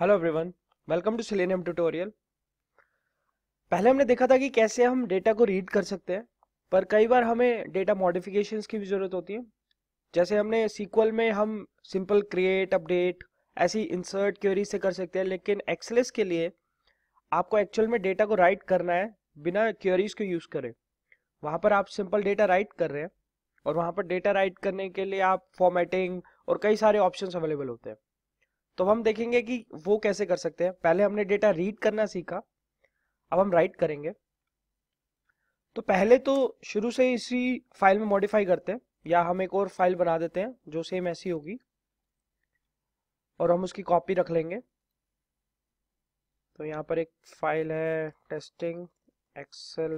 hello everyone welcome to Selenium tutorial पहले हमने देखा था कि कैसे हम डेटा को रीड कर सकते हैं पर कई बार हमें डेटा मॉडिफिकेशंस की भी ज़रूरत होती है जैसे हमने सीक्वल में हम सिंपल क्रिएट अपडेट ऐसी इंसर्ट क्वेरी से कर सकते हैं लेकिन एक्सलेस के लिए आपको एक्चुअल में डेटा को राइट करना है बिना क्योरीज को यूज़ करें वहाँ पर आप सिंपल डेटा राइट कर रहे हैं और वहाँ पर डेटा राइट करने के लिए आप फॉर्मेटिंग और कई सारे ऑप्शन अवेलेबल होते हैं तो हम देखेंगे कि वो कैसे कर सकते हैं पहले हमने डेटा रीड करना सीखा अब हम राइट करेंगे तो पहले तो शुरू से इसी फाइल में मॉडिफाई करते हैं या हम एक और फाइल बना देते हैं जो सेम ऐसी होगी और हम उसकी कॉपी रख लेंगे तो यहाँ पर एक फाइल है टेस्टिंग एक्सेल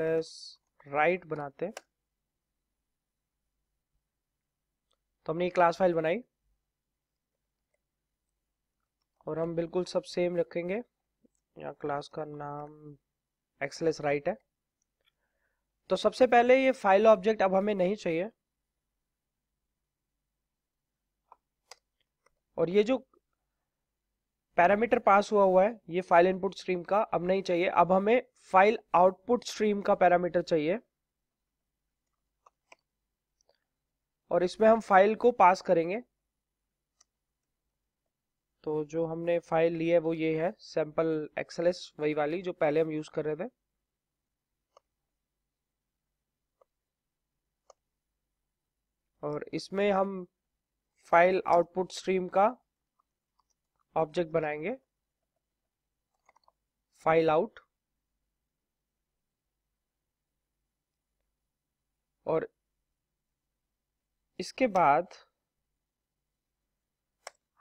राइट बनाते हैं तो हमने एक क्लास फाइल बनाई और हम बिल्कुल सब सेम रखेंगे यहाँ क्लास का नाम एक्सलेस राइट है तो सबसे पहले ये फाइल ऑब्जेक्ट अब हमें नहीं चाहिए और ये जो पैरामीटर पास हुआ हुआ है ये फाइल इनपुट स्ट्रीम का अब नहीं चाहिए अब हमें फाइल आउटपुट स्ट्रीम का पैरामीटर चाहिए और इसमें हम फाइल को पास करेंगे तो जो हमने फाइल ली है वो ये है सैम्पल एक्सएलएस वही वाली जो पहले हम यूज़ कर रहे थे और इसमें हम फाइल आउटपुट स्ट्रीम का ऑब्जेक्ट बनाएंगे फाइल आउट और इसके बाद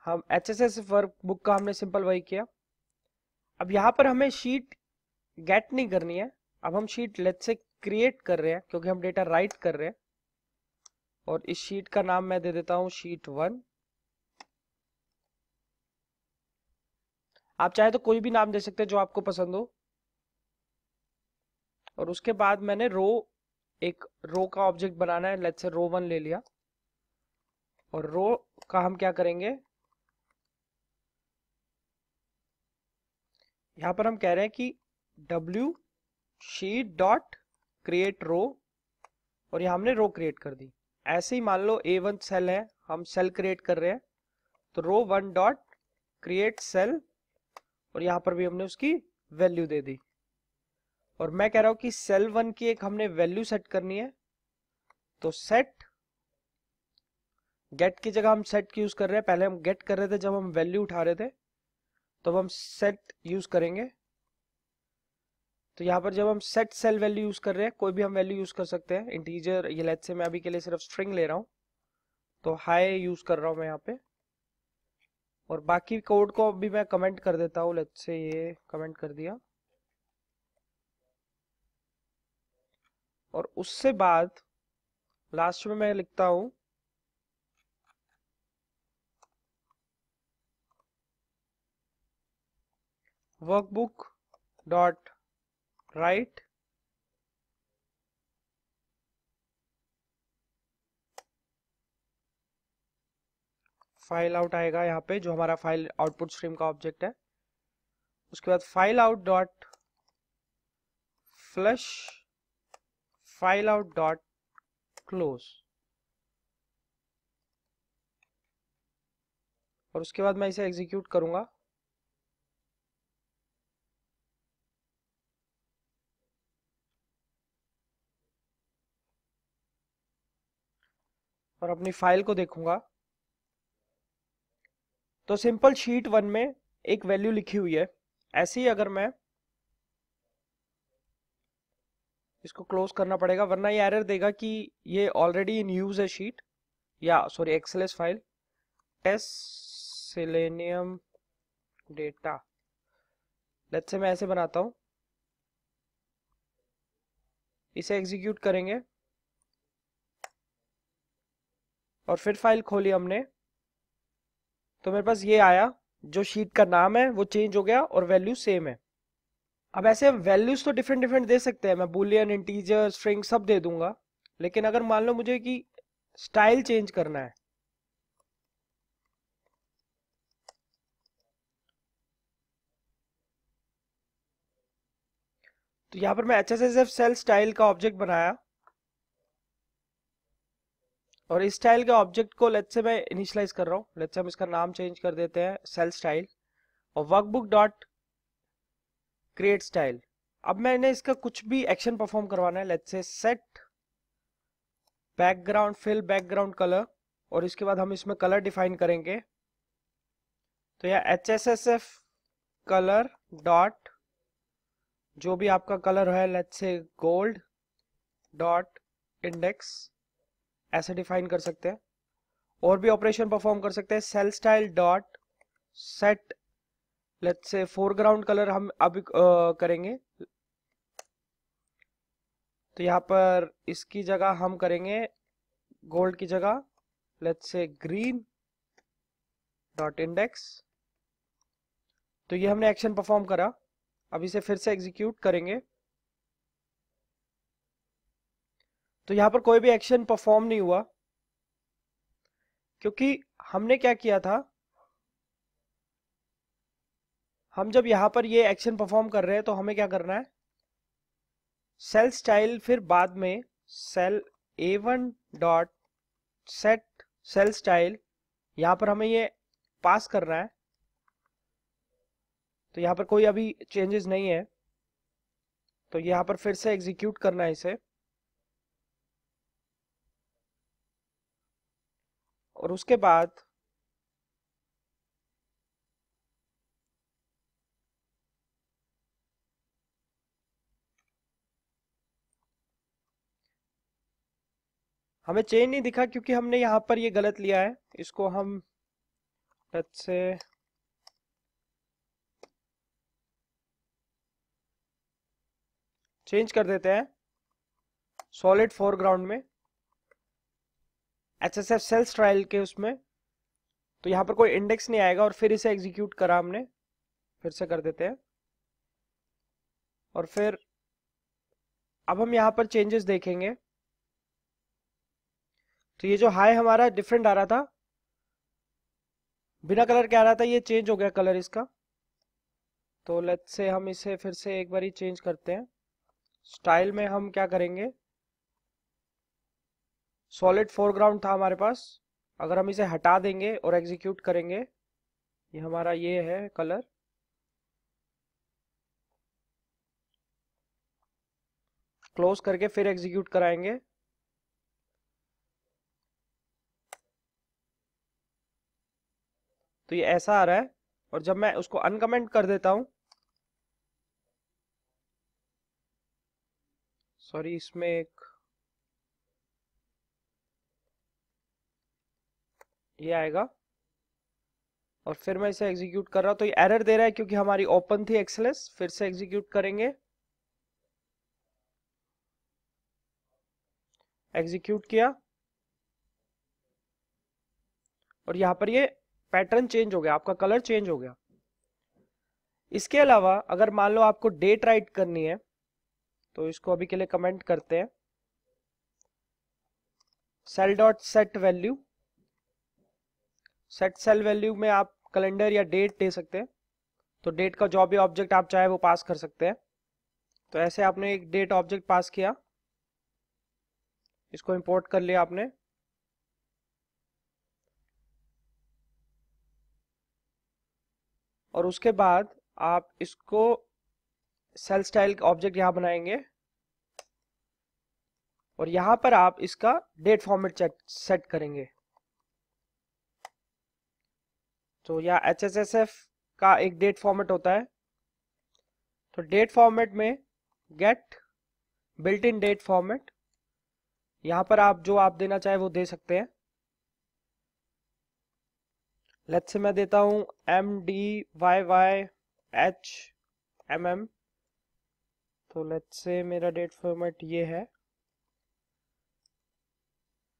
हम H S S workbook का हमने सिंपल वही किया अब यहाँ पर हमें शीट गेट नहीं करनी है अब हम शीट लेट से क्रिएट कर रहे हैं क्योंकि हम डेटा राइट कर रहे हैं और इस शीट का नाम मैं दे देता हूँ शीट वन आप चाहे तो कोई भी नाम दे सकते हैं जो आपको पसंद हो और उसके बाद मैंने रो एक रो का ऑब्जेक्ट बनाना है लेट से रो वन ले लिया और रो का हम क्या करेंगे यहां पर हम कह रहे हैं कि W sheet dot create row और यहां हमने रो क्रिएट कर दी ऐसे ही मान लो ए वन सेल है हम सेल क्रिएट कर रहे हैं तो row one dot create cell और यहाँ पर भी हमने उसकी वैल्यू दे दी और मैं कह रहा हूं कि सेल वन की एक हमने वैल्यू सेट करनी है तो सेट गेट की जगह हम सेट की यूज कर रहे हैं पहले हम गेट कर रहे थे जब हम वैल्यू उठा रहे थे तो अब हम सेट यूज करेंगे तो यहाँ पर जब हम सेट सेल वैल्यू यूज कर रहे हैं कोई भी हम वैल्यू यूज कर सकते हैं इंटीजर ये लेट से मैं अभी के लिए सिर्फ स्ट्रिंग ले रहा हूँ तो हाई यूज कर रहा हूँ मैं यहाँ पे और बाकी कोड को भी मैं कमेंट कर देता हूँ लेट से ये कमेंट कर दिया और उससे बाद लास्ट में मैं लिखता हूँ workbook dot write file out आएगा यहाँ पे जो हमारा फाइल आउटपुट स्ट्रीम का ऑब्जेक्ट है उसके बाद file out dot flush file out dot close और उसके बाद मैं इसे एग्जीक्यूट करूंगा और अपनी फाइल को देखूंगा तो सिंपल शीट वन में एक वैल्यू लिखी हुई है ऐसे ही अगर मैं इसको क्लोज करना पड़ेगा वरना ये एरर देगा कि ये ऑलरेडी इन यूज है शीट या sorry excels file test Selenium data let's say मैं ऐसे बनाता हूं इसे एग्जीक्यूट करेंगे और फिर फाइल खोली हमने तो मेरे पास ये आया जो शीट का नाम है वो चेंज हो गया और वैल्यू सेम है अब ऐसे हम वैल्यूज तो डिफरेंट डिफरेंट दे सकते हैं मैं बुलियन इंटीजर स्ट्रिंग सब दे दूंगा लेकिन अगर मान लो मुझे कि स्टाइल चेंज करना है तो यहां पर मैं H S S F cell style का ऑब्जेक्ट बनाया और इस स्टाइल के ऑब्जेक्ट को लेट से मैं इनिशियलाइज कर रहा हूँ लेट से हम इसका नाम चेंज कर देते हैं सेल स्टाइल और वर्कबुक डॉट क्रिएट स्टाइल अब मैंने इसका कुछ भी एक्शन परफॉर्म करवाना है let's say set background fill background colour और इसके बाद हम इसमें कलर डिफाइन करेंगे तो यह H S S F colour dot जो भी आपका कलर है let's say gold dot index ऐसे डिफाइन कर सकते हैं और भी ऑपरेशन परफॉर्म कर सकते हैं cell style dot set let's say foreground colour हम अभी करेंगे तो यहाँ पर इसकी जगह हम करेंगे गोल्ड की जगह लेट से ग्रीन डॉट इंडेक्स तो ये हमने एक्शन परफॉर्म करा अब इसे फिर से एग्जीक्यूट करेंगे तो यहाँ पर कोई भी एक्शन परफॉर्म नहीं हुआ क्योंकि हमने क्या किया था हम जब यहां पर ये एक्शन परफॉर्म कर रहे हैं तो हमें क्या करना है सेल स्टाइल फिर बाद में cell A one dot set cell style यहां पर हमें ये पास करना है तो यहां पर कोई अभी चेंजेस नहीं है तो यहां पर फिर से एग्जीक्यूट करना है इसे और उसके बाद हमें चेन नहीं दिखा क्योंकि हमने यहां पर ये गलत लिया है इसको हम टच से चेंज कर देते हैं सॉलिड फोरग्राउंड में एच एस एफ सेल्स ट्रायल के उसमें तो यहाँ पर कोई इंडेक्स नहीं आएगा और फिर इसे एग्जीक्यूट करा हमने फिर से कर देते हैं और फिर अब हम यहाँ पर चेंजेस देखेंगे तो ये जो हाई हमारा डिफरेंट आ रहा था बिना कलर के आ रहा था ये चेंज हो गया कलर इसका तो लेट्स से हम इसे फिर से एक बार ही चेंज करते हैं स्टाइल में हम क्या करेंगे सॉलिड फोरग्राउंड था हमारे पास अगर हम इसे हटा देंगे और एग्जीक्यूट करेंगे ये हमारा ये है कलर क्लोज करके फिर एग्जीक्यूट कराएंगे तो ये ऐसा आ रहा है और जब मैं उसको अनकमेंट कर देता हूं सॉरी इसमें एक ये आएगा और फिर मैं इसे एग्जीक्यूट कर रहा हूं तो ये एरर दे रहा है क्योंकि हमारी ओपन थी एक्सलेस फिर से एग्जीक्यूट करेंगे एग्जीक्यूट किया और यहां पर ये पैटर्न चेंज हो गया आपका कलर चेंज हो गया इसके अलावा अगर मान लो आपको डेट राइट करनी है तो इसको अभी के लिए कमेंट करते हैं cell dot set value set cell value में आप कैलेंडर या डेट दे सकते हैं तो डेट का जो भी ऑब्जेक्ट आप चाहे वो पास कर सकते हैं तो ऐसे आपने एक डेट ऑब्जेक्ट पास किया इसको इंपोर्ट कर लिया आपने और उसके बाद आप इसको सेल स्टाइल ऑब्जेक्ट यहां बनाएंगे और यहां पर आप इसका डेट फॉर्मेट सेट करेंगे तो या एच एस एस एफ का एक डेट फॉर्मेट होता है तो डेट फॉर्मेट में get built in date format यहां पर आप जो आप देना चाहे वो दे सकते हैं लेट से मैं देता हूं M D Y Y H M M तो लेट से मेरा डेट फॉर्मेट ये है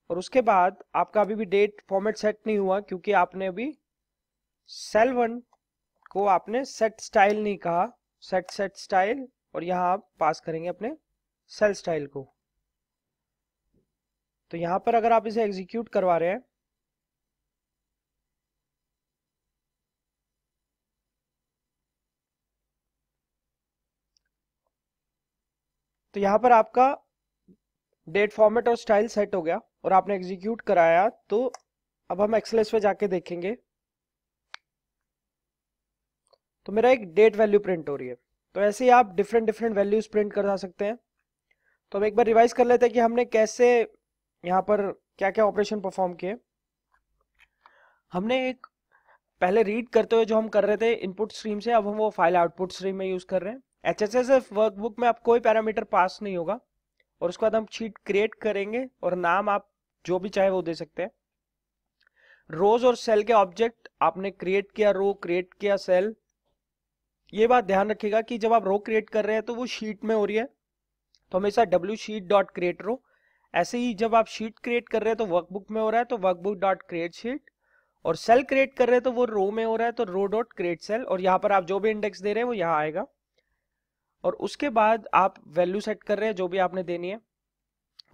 और उसके बाद आपका अभी भी डेट फॉर्मेट सेट नहीं हुआ क्योंकि आपने अभी सेल वन को आपने सेट स्टाइल नहीं कहा सेट सेट स्टाइल और यहां आप पास करेंगे अपने सेल स्टाइल को तो यहां पर अगर आप इसे एग्जीक्यूट करवा रहे हैं तो यहां पर आपका डेट फॉर्मेट और स्टाइल सेट हो गया और आपने एग्जीक्यूट कराया तो अब हम एक्सलेस पे जाके देखेंगे तो मेरा एक डेट वैल्यू प्रिंट हो रही है तो ऐसे ही आप डिफरेंट डिफरेंट वैल्यूज प्रिंट करा सकते हैं तो हम एक बार रिवाइज कर लेते हैं कि हमने कैसे यहाँ पर क्या क्या ऑपरेशन परफॉर्म किए हमने एक पहले रीड करते हुए जो हम कर रहे थे इनपुट स्ट्रीम से अब हम वो फाइल आउटपुट स्ट्रीम में यूज कर रहे हैं एच एस वर्कबुक में आप कोई पैरामीटर पास नहीं होगा और उसके बाद हम चीट क्रिएट करेंगे और नाम आप जो भी चाहे वो दे सकते हैं रोज और सेल के ऑब्जेक्ट आपने क्रिएट किया रो क्रिएट किया सेल ये बात ध्यान रखिएगा कि जब आप रो क्रिएट कर रहे हैं तो वो शीट में हो रही है तो हमेशा W sheet dot create row ऐसे ही जब आप शीट क्रिएट कर रहे हैं तो वर्कबुक में हो रहा है तो वर्कबुक डॉट क्रिएट शीट और सेल क्रिएट कर रहे हैं तो वो रो में हो रहा है तो रो डॉट क्रिएट सेल और यहाँ पर आप जो भी इंडेक्स दे रहे हैं वो यहाँ आएगा और उसके बाद आप वैल्यू सेट कर रहे हैं जो भी आपने देनी है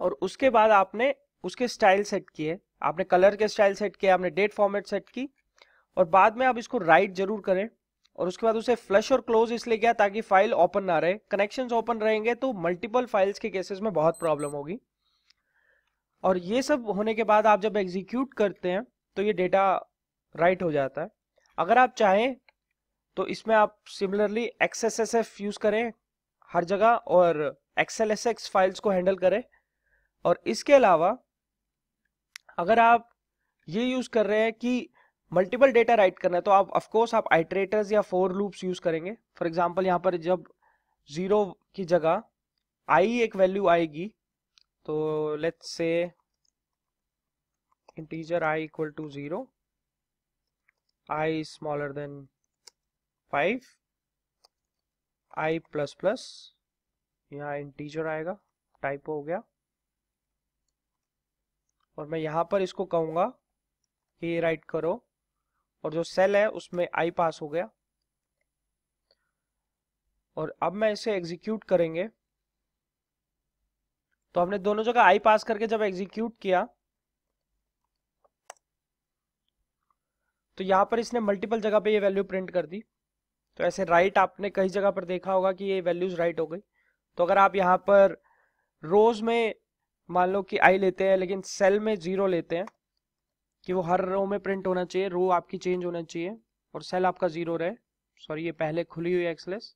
और उसके बाद आपने उसके स्टाइल सेट किए आपने कलर के स्टाइल सेट किए आपने डेट फॉर्मेट सेट की और बाद में आप इसको राइट जरूर करें और उसके बाद उसे फ्लश और क्लोज इसलिए किया ताकि फाइल ओपन ना रहे कनेक्शन ओपन रहेंगे तो मल्टीपल फाइल्स के केसेस में बहुत प्रॉब्लम होगी और ये सब होने के बाद आप जब एग्जीक्यूट करते हैं तो ये डेटा राइट हो जाता है अगर आप चाहें तो इसमें आप सिमिलरली एक्सएसएसएफ यूज करें हर जगह और एक्सएल फाइल्स को हैंडल करें और इसके अलावा अगर आप ये यूज कर रहे हैं कि मल्टीपल डेटा राइट करना है तो आप ऑफकोर्स आप आइट्रेटर्स या फोर लूप्स यूज करेंगे फॉर एग्जाम्पल यहाँ पर जब जीरो की जगह आई एक वैल्यू आएगी तो let's say integer I equal to zero I smaller than five I plus plus यहाँ इंटीजर आएगा टाइप हो गया और मैं यहां पर इसको कहूंगा कि राइट करो और जो सेल है उसमें आई पास हो गया और अब मैं इसे एग्जीक्यूट करेंगे तो हमने दोनों जगह आई पास करके जब एग्जीक्यूट किया तो यहां पर इसने मल्टीपल जगह पे ये वैल्यू प्रिंट कर दी तो ऐसे राइट आपने कई जगह पर देखा होगा कि ये वैल्यूज राइट हो गई तो अगर आप यहां पर रोज में मान लो कि आई लेते हैं लेकिन सेल में जीरो लेते हैं कि वो हर रो में प्रिंट होना चाहिए रो आपकी चेंज होना चाहिए और सेल आपका जीरो रहे सॉरी ये पहले खुली हुई एक्सलेस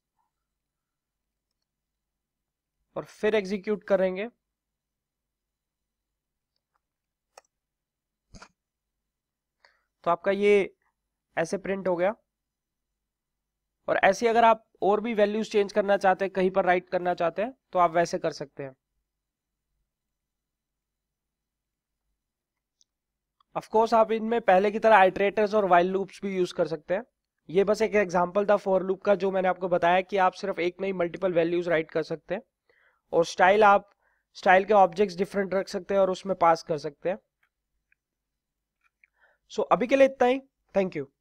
और फिर एग्जीक्यूट करेंगे तो आपका ये ऐसे प्रिंट हो गया और ऐसे अगर आप और भी वैल्यूज चेंज करना चाहते हैं कहीं पर राइट करना चाहते हैं तो आप वैसे कर सकते हैं ऑफकोर्स आप इनमें पहले की तरह आइट्रेटर्स और वाइल लूप्स भी यूज कर सकते हैं ये बस एक एग्जाम्पल था फॉर लूप का जो मैंने आपको बताया कि आप सिर्फ एक नहीं मल्टीपल वैल्यूज राइट कर सकते हैं और स्टाइल आप स्टाइल के ऑब्जेक्ट्स डिफरेंट रख सकते हैं और उसमें पास कर सकते हैं सो so, अभी के लिए इतना ही थैंक यू